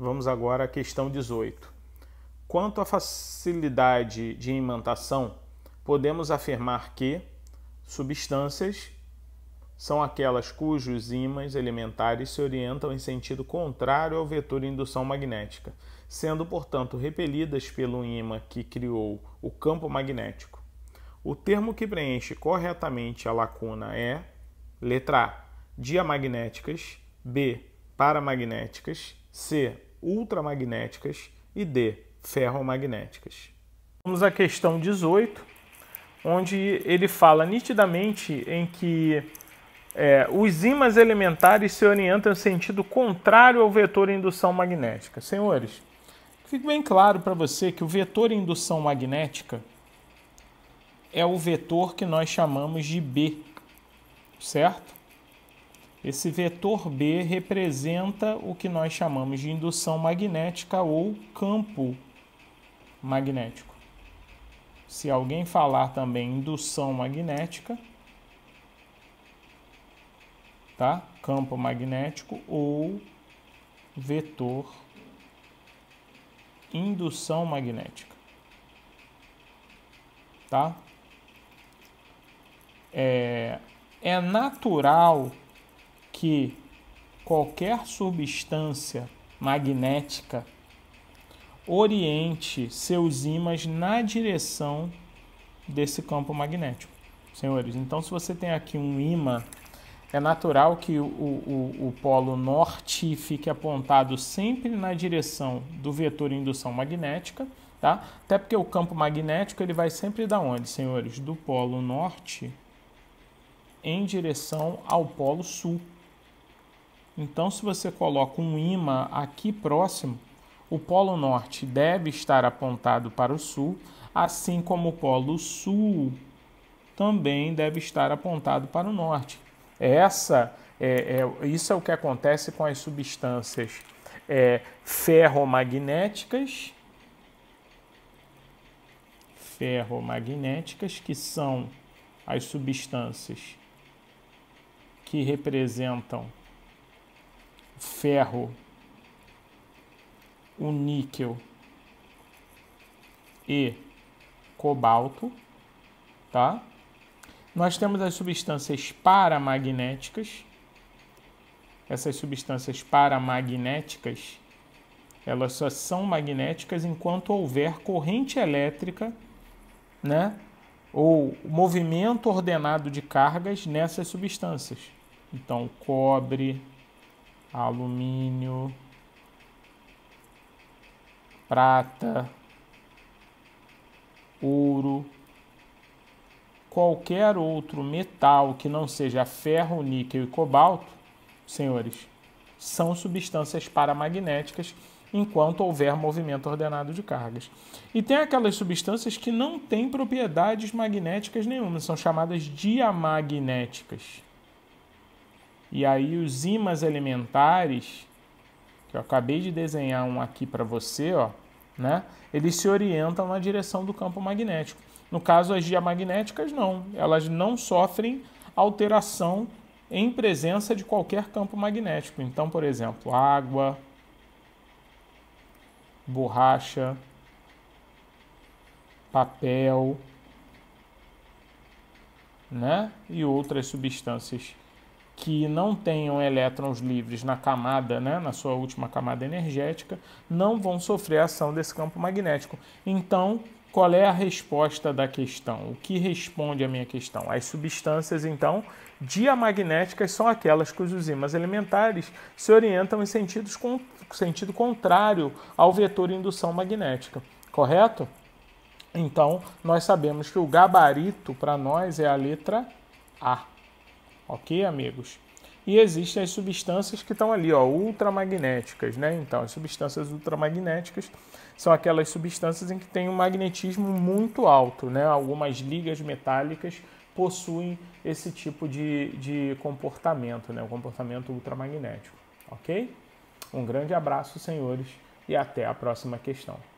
Vamos agora à questão 18. Quanto à facilidade de imantação, podemos afirmar que substâncias são aquelas cujos ímãs elementares se orientam em sentido contrário ao vetor de indução magnética, sendo, portanto, repelidas pelo ímã que criou o campo magnético. O termo que preenche corretamente a lacuna é letra A, diamagnéticas, B, paramagnéticas, C, ultramagnéticas e D, ferromagnéticas. Vamos à questão 18, onde ele fala nitidamente em que é, os ímãs elementares se orientam em sentido contrário ao vetor indução magnética. Senhores, fique bem claro para você que o vetor indução magnética é o vetor que nós chamamos de B, certo? Esse vetor B representa o que nós chamamos de indução magnética ou campo magnético. Se alguém falar também indução magnética, tá? Campo magnético ou vetor indução magnética, tá? É, é natural que qualquer substância magnética oriente seus ímãs na direção desse campo magnético, senhores. Então, se você tem aqui um ímã, é natural que o, o, o polo norte fique apontado sempre na direção do vetor indução magnética, tá? Até porque o campo magnético ele vai sempre da onde, senhores? Do polo norte em direção ao polo sul. Então, se você coloca um imã aqui próximo, o polo norte deve estar apontado para o sul, assim como o polo sul também deve estar apontado para o norte. Essa é, é, isso é o que acontece com as substâncias é, ferromagnéticas, ferromagnéticas, que são as substâncias que representam ferro, o níquel e cobalto, tá? Nós temos as substâncias paramagnéticas. Essas substâncias paramagnéticas, elas só são magnéticas enquanto houver corrente elétrica, né? Ou movimento ordenado de cargas nessas substâncias. Então, cobre, alumínio, prata, ouro, qualquer outro metal que não seja ferro, níquel e cobalto, senhores, são substâncias paramagnéticas enquanto houver movimento ordenado de cargas. E tem aquelas substâncias que não têm propriedades magnéticas nenhuma, são chamadas diamagnéticas. E aí os ímãs elementares, que eu acabei de desenhar um aqui para você, ó, né? Eles se orientam na direção do campo magnético. No caso, as diamagnéticas não, elas não sofrem alteração em presença de qualquer campo magnético. Então, por exemplo, água, borracha, papel, né? E outras substâncias que não tenham elétrons livres na camada, né, na sua última camada energética, não vão sofrer a ação desse campo magnético. Então, qual é a resposta da questão? O que responde à minha questão? As substâncias, então, diamagnéticas são aquelas cujos ímãs elementares se orientam em sentidos sentido contrário ao vetor indução magnética, correto? Então, nós sabemos que o gabarito para nós é a letra A. Ok, amigos? E existem as substâncias que estão ali, ó, ultramagnéticas, né? Então, as substâncias ultramagnéticas são aquelas substâncias em que tem um magnetismo muito alto, né? Algumas ligas metálicas possuem esse tipo de, de comportamento, né? O comportamento ultramagnético, ok? Um grande abraço, senhores, e até a próxima questão.